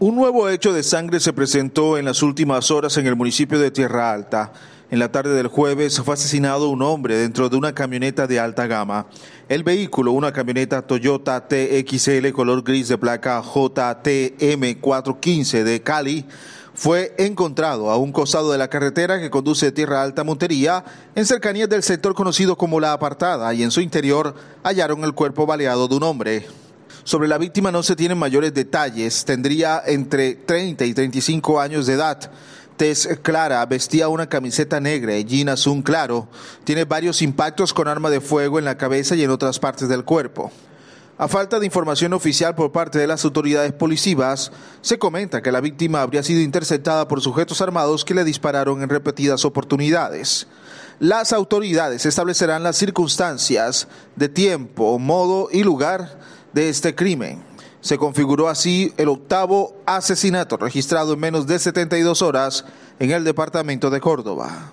Un nuevo hecho de sangre se presentó en las últimas horas en el municipio de Tierra Alta. En la tarde del jueves fue asesinado un hombre dentro de una camioneta de alta gama. El vehículo, una camioneta Toyota TXL color gris de placa JTM415 de Cali, fue encontrado a un costado de la carretera que conduce Tierra Alta Montería, en cercanías del sector conocido como La Apartada, y en su interior hallaron el cuerpo baleado de un hombre. Sobre la víctima no se tienen mayores detalles, tendría entre 30 y 35 años de edad Test clara, vestía una camiseta negra y jean azul claro. Tiene varios impactos con arma de fuego en la cabeza y en otras partes del cuerpo. A falta de información oficial por parte de las autoridades policivas, se comenta que la víctima habría sido interceptada por sujetos armados que le dispararon en repetidas oportunidades. Las autoridades establecerán las circunstancias de tiempo, modo y lugar de este crimen. Se configuró así el octavo asesinato registrado en menos de 72 horas en el departamento de Córdoba.